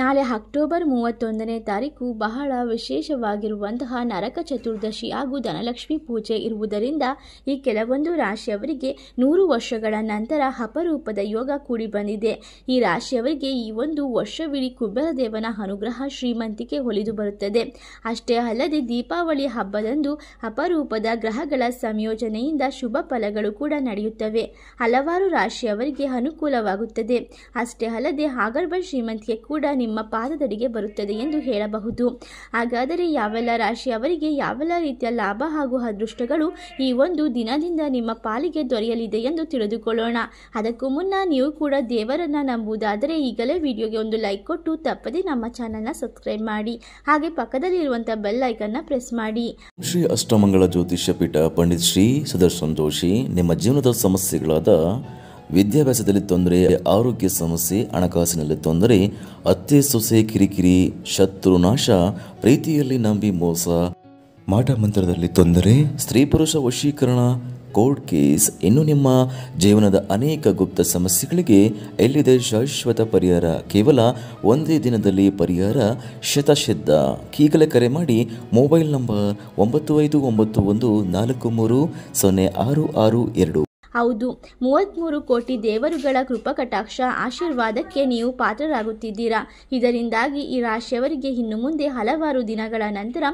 ನಾಳೆ ಅಕ್ಟೋಬರ್ ಮೂವತ್ತೊಂದನೇ ತಾರೀಕು ಬಹಳ ವಿಶೇಷವಾಗಿರುವಂತಹ ನರಕ ಚತುರ್ದಶಿ ಹಾಗೂ ಧನಲಕ್ಷ್ಮಿ ಪೂಜೆ ಇರುವುದರಿಂದ ಈ ಕೆಲವೊಂದು ರಾಶಿಯವರಿಗೆ ನೂರು ವರ್ಷಗಳ ನಂತರ ಅಪರೂಪದ ಯೋಗ ಕೂಡಿ ಬಂದಿದೆ ಈ ರಾಶಿಯವರಿಗೆ ಈ ಒಂದು ವರ್ಷವಿಡೀ ಕುಬೇರದೇವನ ಅನುಗ್ರಹ ಶ್ರೀಮಂತಿಕೆ ಒಲಿದು ಬರುತ್ತದೆ ಅಷ್ಟೇ ಅಲ್ಲದೆ ದೀಪಾವಳಿ ಹಬ್ಬದಂದು ಅಪರೂಪದ ಗ್ರಹಗಳ ಸಂಯೋಜನೆಯಿಂದ ಶುಭ ಫಲಗಳು ಕೂಡ ನಡೆಯುತ್ತವೆ ಹಲವಾರು ರಾಶಿಯವರಿಗೆ ಅನುಕೂಲವಾಗುತ್ತದೆ ಅಷ್ಟೇ ಅಲ್ಲದೆ ಆಗರ್ಭ ಶ್ರೀಮಂತಿಕೆ ಕೂಡ ನಿಮ್ಮ ಪಾದದಡಿಗೆ ಬರುತ್ತದೆ ಎಂದು ಹೇಳಬಹುದು ಹಾಗಾದರೆ ಯಾವೆಲ್ಲ ರಾಶಿಯವರಿಗೆ ಯಾವೆಲ್ಲ ರೀತಿಯ ಲಾಭ ಹಾಗೂ ಅದೃಷ್ಟಗಳು ಈ ಒಂದು ದಿನದಿಂದ ನಿಮ್ಮ ಪಾಲಿಗೆ ದೊರೆಯಲಿದೆ ಎಂದು ತಿಳಿದುಕೊಳ್ಳೋಣ ಅದಕ್ಕೂ ಮುನ್ನ ನೀವು ಕೂಡ ದೇವರನ್ನ ನಂಬುವುದಾದರೆ ಈಗಲೇ ವಿಡಿಯೋಗೆ ಒಂದು ಲೈಕ್ ಕೊಟ್ಟು ತಪ್ಪದೆ ನಮ್ಮ ಚಾನಲ್ನ ಸಬ್ಸ್ಕ್ರೈಬ್ ಮಾಡಿ ಹಾಗೆ ಪಕ್ಕದಲ್ಲಿ ಇರುವಂತಹ ಬೆಲ್ ಐಕನ್ನ ಪ್ರೆಸ್ ಮಾಡಿ ಶ್ರೀ ಅಷ್ಟಮಂಗಳ ಜ್ಯೋತಿಷ್ಯ ಪೀಠ ಪಂಡಿತ್ ಶ್ರೀ ಸುದರ್ಶನ್ ಜೋಶಿ ನಿಮ್ಮ ಜೀವನದ ಸಮಸ್ಯೆಗಳಾದ ವಿದ್ಯಾಭ್ಯಾಸದಲ್ಲಿ ತೊಂದರೆ ಆರೋಗ್ಯ ಸಮಸ್ಯೆ ಹಣಕಾಸಿನಲ್ಲಿ ತೊಂದರೆ ಅತ್ತೆ ಸೊಸೆ ಕಿರಿಕಿರಿ ಶತ್ರು ನಾಶ ಪ್ರೀತಿಯಲ್ಲಿ ನಂಬಿ ಮೋಸ ಮಾಟ ಮಂತ್ರದಲ್ಲಿ ತೊಂದರೆ ಸ್ತ್ರೀ ಪುರುಷ ವಶೀಕರಣ ಕೋರ್ಟ್ ಕೇಸ್ ಇನ್ನು ನಿಮ್ಮ ಜೀವನದ ಅನೇಕ ಗುಪ್ತ ಸಮಸ್ಯೆಗಳಿಗೆ ಎಲ್ಲಿದೆ ಶಾಶ್ವತ ಪರಿಹಾರ ಕೇವಲ ಒಂದೇ ದಿನದಲ್ಲಿ ಪರಿಹಾರ ಶತಶಿದ್ಧ ಕೀಗಲೇ ಕರೆ ಮಾಡಿ ಮೊಬೈಲ್ ನಂಬರ್ ಒಂಬತ್ತು ಐದು ಒಂಬತ್ತು ಒಂದು ನಾಲ್ಕು ಮೂರು ಸೊನ್ನೆ ಆರು ಆರು ಎರಡು ಹೌದು ಮೂವತ್ತ್ಮೂರು ಕೋಟಿ ದೇವರುಗಳ ಕೃಪಕಟಾಕ್ಷ ಆಶೀರ್ವಾದಕ್ಕೆ ನೀವು ಪಾತ್ರರಾಗುತ್ತಿದ್ದೀರಾ ಇದರಿಂದಾಗಿ ಈ ರಾಶಿಯವರಿಗೆ ಇನ್ನು ಮುಂದೆ ಹಲವಾರು ದಿನಗಳ ನಂತರ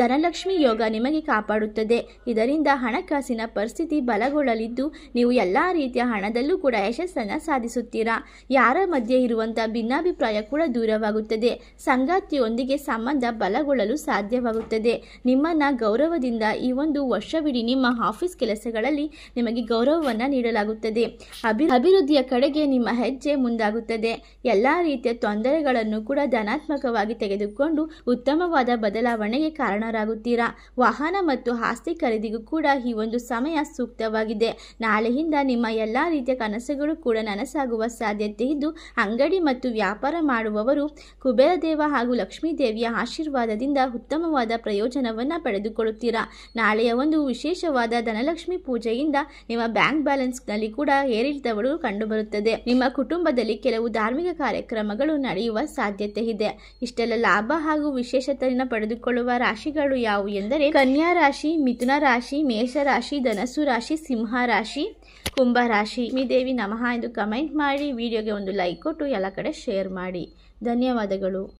ಧನಲಕ್ಷ್ಮಿ ಯೋಗ ನಿಮಗೆ ಕಾಪಾಡುತ್ತದೆ ಇದರಿಂದ ಹಣಕಾಸಿನ ಪರಿಸ್ಥಿತಿ ಬಲಗೊಳ್ಳಲಿದ್ದು ನೀವು ಎಲ್ಲ ರೀತಿಯ ಹಣದಲ್ಲೂ ಕೂಡ ಯಶಸ್ಸನ್ನು ಸಾಧಿಸುತ್ತೀರಾ ಯಾರ ಮಧ್ಯೆ ಇರುವಂತಹ ಭಿನ್ನಾಭಿಪ್ರಾಯ ಕೂಡ ದೂರವಾಗುತ್ತದೆ ಸಂಗಾತಿಯೊಂದಿಗೆ ಸಂಬಂಧ ಬಲಗೊಳ್ಳಲು ಸಾಧ್ಯವಾಗುತ್ತದೆ ನಿಮ್ಮನ್ನ ಗೌರವದಿಂದ ಈ ಒಂದು ವರ್ಷವಿಡೀ ನಿಮ್ಮ ಆಫೀಸ್ ಕೆಲಸಗಳಲ್ಲಿ ನಿಮಗೆ ಗೌರವ ಗೌರವವನ್ನು ನೀಡಲಾಗುತ್ತದೆ ಅಭಿ ಅಭಿವೃದ್ಧಿಯ ಕಡೆಗೆ ನಿಮ್ಮ ಹೆಜ್ಜೆ ಮುಂದಾಗುತ್ತದೆ ಎಲ್ಲ ರೀತಿಯ ತೊಂದರೆಗಳನ್ನು ಕೂಡ ಧನಾತ್ಮಕವಾಗಿ ತೆಗೆದುಕೊಂಡು ಉತ್ತಮವಾದ ಬದಲಾವಣೆಗೆ ಕಾರಣರಾಗುತ್ತೀರಾ ವಾಹನ ಮತ್ತು ಆಸ್ತಿ ಖರೀದಿಗೂ ಕೂಡ ಈ ಒಂದು ಸಮಯ ಸೂಕ್ತವಾಗಿದೆ ನಾಳೆಯಿಂದ ನಿಮ್ಮ ಎಲ್ಲ ರೀತಿಯ ಕನಸುಗಳು ಕೂಡ ನನಸಾಗುವ ಸಾಧ್ಯತೆ ಇದ್ದು ಅಂಗಡಿ ಮತ್ತು ವ್ಯಾಪಾರ ಮಾಡುವವರು ಕುಬೇರ ದೇವ ಹಾಗೂ ಲಕ್ಷ್ಮೀ ದೇವಿಯ ಆಶೀರ್ವಾದದಿಂದ ಉತ್ತಮವಾದ ಪ್ರಯೋಜನವನ್ನು ಪಡೆದುಕೊಳ್ಳುತ್ತೀರಾ ನಾಳೆಯ ಒಂದು ವಿಶೇಷವಾದ ಧನಲಕ್ಷ್ಮಿ ಪೂಜೆಯಿಂದ ನಿಮ್ಮ ಬ್ಯಾಂಕ್ ಬ್ಯಾಂಕ್ ಬ್ಯಾಲೆನ್ಸ್ನಲ್ಲಿ ಕೂಡ ಏರಿಳಿತಗಳು ಕಂಡುಬರುತ್ತದೆ ನಿಮ್ಮ ಕುಟುಂಬದಲ್ಲಿ ಕೆಲವು ಧಾರ್ಮಿಕ ಕಾರ್ಯಕ್ರಮಗಳು ನಡೆಯುವ ಸಾಧ್ಯತೆ ಇದೆ ಇಷ್ಟೆಲ್ಲ ಲಾಭ ಹಾಗೂ ವಿಶೇಷತೆಯನ್ನು ಪಡೆದುಕೊಳ್ಳುವ ರಾಶಿಗಳು ಯಾವುವು ಎಂದರೆ ಕನ್ಯಾ ರಾಶಿ ಮಿಥುನ ರಾಶಿ ಮೇಷ ರಾಶಿ ಧನಸು ರಾಶಿ ಸಿಂಹ ರಾಶಿ ಕುಂಭ ರಾಶಿ ಮೀ ದೇವಿ ನಮಃ ಎಂದು ಕಮೆಂಟ್ ಮಾಡಿ ವಿಡಿಯೋಗೆ ಒಂದು ಲೈಕ್ ಕೊಟ್ಟು ಎಲ್ಲ ಕಡೆ ಶೇರ್ ಮಾಡಿ ಧನ್ಯವಾದಗಳು